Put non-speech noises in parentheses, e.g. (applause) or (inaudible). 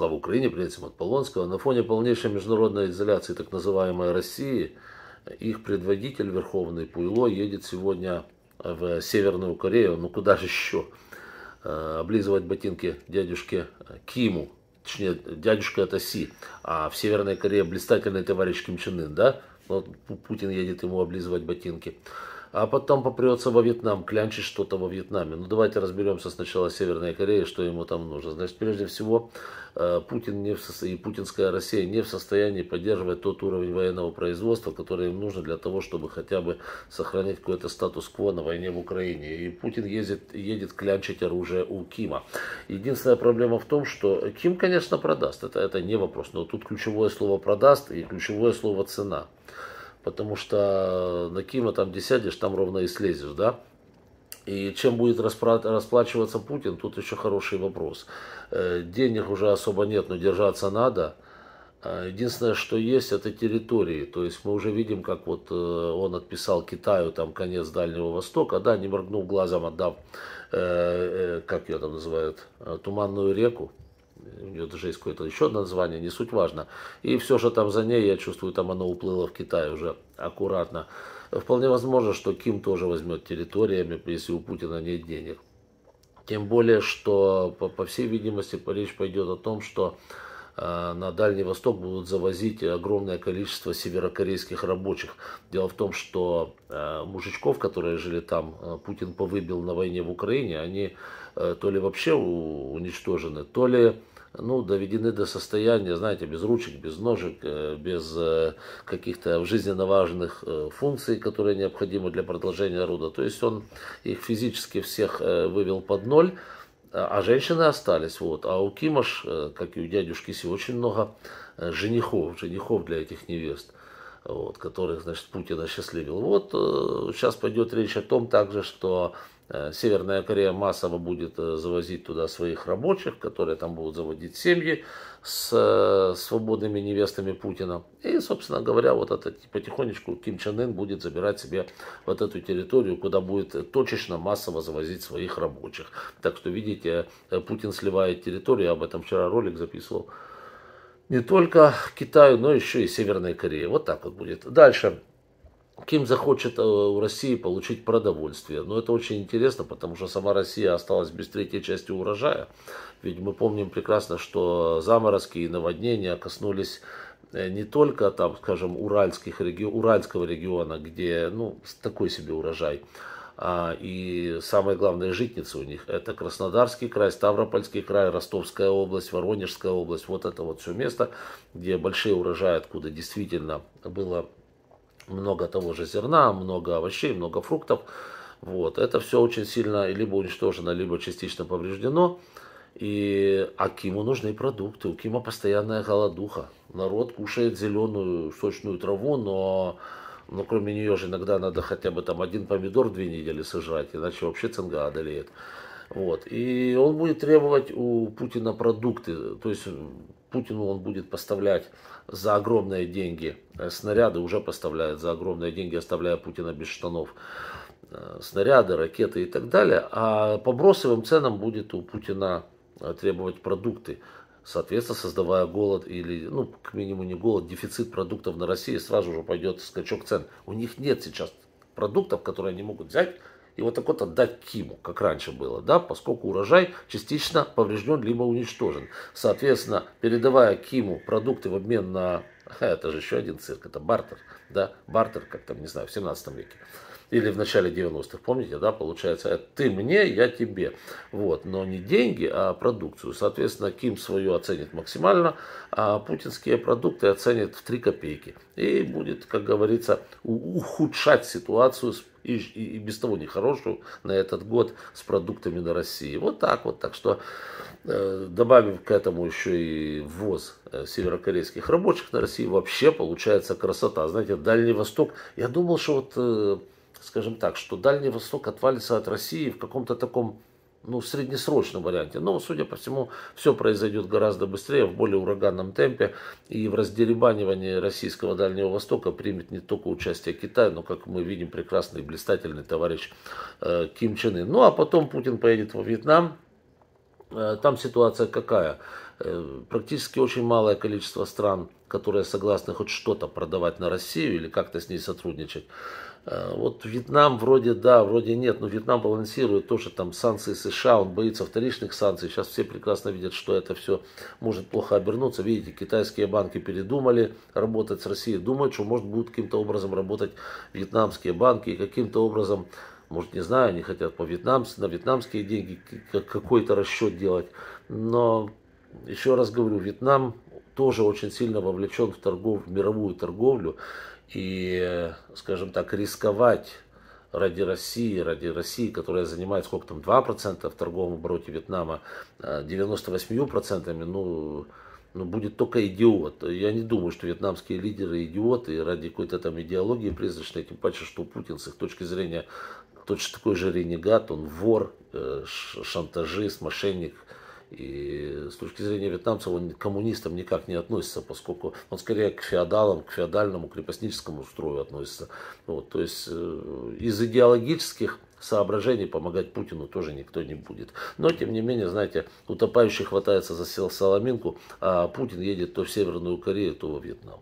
слава Украине, приветствием от Полонского, на фоне полнейшей международной изоляции так называемой России, их предводитель Верховный Пуйло едет сегодня в Северную Корею, ну куда же еще, э, облизывать ботинки дядюшке Киму, точнее, дядюшка это Си, а в Северной Корее блистательный товарищ Ким Чен Ын, да? Вот Путин едет ему облизывать ботинки а потом попрется во Вьетнам, клянчить что-то во Вьетнаме. Ну давайте разберемся сначала с Северной Кореей, что ему там нужно. Значит, прежде всего, э, Путин не в состо... и путинская Россия не в состоянии поддерживать тот уровень военного производства, который им нужно для того, чтобы хотя бы сохранить какой-то статус-кво на войне в Украине. И Путин ездит, едет клянчить оружие у Кима. Единственная проблема в том, что Ким, конечно, продаст, это, это не вопрос, но тут ключевое слово «продаст» и ключевое слово «цена» потому что э, на Кима там, где сядешь, там ровно и слезешь, да? И чем будет расплачиваться Путин, тут еще хороший вопрос. Э, денег уже особо нет, но держаться надо. Э, единственное, что есть, это территории. То есть мы уже видим, как вот он отписал Китаю там конец Дальнего Востока, да, не моргнув глазом, отдав, как ее там называют, Туманную реку у нее даже есть какое-то еще название, не суть важно. И все, что там за ней, я чувствую, там оно уплыло в Китай уже аккуратно. Вполне возможно, что Ким тоже возьмет территориями, если у Путина нет денег. Тем более, что, по, по всей видимости, речь пойдет о том, что Э, на Дальний Восток будут завозить огромное количество северокорейских рабочих. Дело в том, что э, мужичков, которые жили там, э, Путин повыбил на войне в Украине, они то ли вообще уничтожены, то ли ну, доведены до состояния, знаете, без ручек, без ножек, без каких-то жизненно важных функций, которые необходимы для продолжения рода. То есть он их физически всех вывел под ноль, Э, а женщины остались, вот. А у Кимаш, э, как и у дядюшки Си, очень много э, женихов, женихов для этих невест, вот, которых, значит, Путин осчастливил. Вот сейчас пойдет речь о том также, что Э, Северная Корея массово будет э, завозить туда своих рабочих, которые там будут заводить семьи с э, свободными невестами Путина. И, собственно говоря, вот это потихонечку Ким Чен Ын будет забирать себе вот эту территорию, куда будет точечно массово завозить своих рабочих. Так что, видите, Путин сливает территорию, я об этом вчера ролик записывал, не только Китаю, но еще и Северной Корее. Вот так вот будет. Дальше. Ким захочет э, в России получить продовольствие. Но это очень интересно, потому что сама Россия осталась без третьей части урожая. Ведь мы помним прекрасно, что заморозки и наводнения коснулись э, не только там, скажем, уральских реги... уральского региона, где ну, такой себе урожай, а, и самые главные житница у них это Краснодарский край, Ставропольский край, Ростовская область, Воронежская область. Вот это вот все место, где большие урожаи, откуда действительно было много того же зерна, много овощей, много фруктов. Вот. Это все очень сильно либо уничтожено, либо частично повреждено. И, а Киму нужны продукты. У Кима постоянная голодуха. Народ кушает зеленую сочную траву, но, но ну, кроме нее же иногда надо хотя бы там один помидор две недели сожрать, иначе вообще цинга одолеет. Вот. И он будет требовать у Путина продукты. То есть Путину он будет поставлять за огромные деньги э, снаряды, уже поставляет за огромные деньги, оставляя Путина без штанов э, снаряды, ракеты и так далее, а по бросовым ценам будет у Путина э, требовать продукты, соответственно, создавая голод или, ну, к минимуму не голод, дефицит продуктов на России, сразу же пойдет скачок цен. У них нет сейчас продуктов, которые они могут взять и вот так вот отдать Киму, как раньше было, да, поскольку урожай частично поврежден либо уничтожен. Соответственно, передавая Киму продукты в обмен на... (laughs) Это же еще один цирк, это бартер, да, бартер, как там, не знаю, в 17 веке или в начале 90-х, помните, да, получается, ты мне, я тебе. Вот, но не деньги, а продукцию. Соответственно, Ким свою оценит максимально, а путинские продукты оценит в 3 копейки. И будет, как говорится, ухудшать ситуацию с и, и, и без того нехорошую на этот год с продуктами на России. Вот так вот. Так что э, добавим к этому еще и ввоз э, северокорейских рабочих на россию вообще получается красота. Знаете, Дальний Восток, я думал, что вот... Э, скажем так, что Дальний Восток отвалится от России в каком-то таком ну, среднесрочном варианте. Но, судя по всему, все произойдет гораздо быстрее, в более ураганном темпе. И в раздеребанивании российского Дальнего Востока примет не только участие Китая, но, как мы видим, прекрасный, и блистательный товарищ э, Ким Чен Ын. Ну, а потом Путин поедет во Вьетнам. Э, там ситуация какая? Э, практически очень малое количество стран, которые согласны хоть что-то продавать на Россию или как-то с ней сотрудничать. Э, вот Вьетнам вроде да, вроде нет, но Вьетнам балансирует тоже там санкции США, он боится вторичных санкций. Сейчас все прекрасно видят, что это все может плохо обернуться. Видите, китайские банки передумали работать с Россией, думают, что может будут каким-то образом работать вьетнамские банки и каким-то образом, может не знаю, они хотят по вьетнамс, на вьетнамские деньги какой-то расчет делать. Но еще раз говорю, Вьетнам тоже очень сильно вовлечен в, торгов, в мировую торговлю. И, скажем так, рисковать ради России, ради России, которая занимает сколько там, 2% в торговом обороте Вьетнама, 98%, а, ну, ну, будет только идиот. Я не думаю, что вьетнамские лидеры идиоты ради какой-то там идеологии призрачной, тем паче, что Путин с их точки зрения точно такой же ренегат, он вор, э, шантажист, мошенник, и с точки зрения вьетнамцев он к коммунистам никак не относится, поскольку он скорее к феодалам, к феодальному крепостническому строю относится. Вот, то есть э, из идеологических соображений помогать Путину тоже никто не будет. Но, тем не менее, знаете, утопающий хватается за сел соломинку, а Путин едет то в Северную Корею, то во Вьетнам.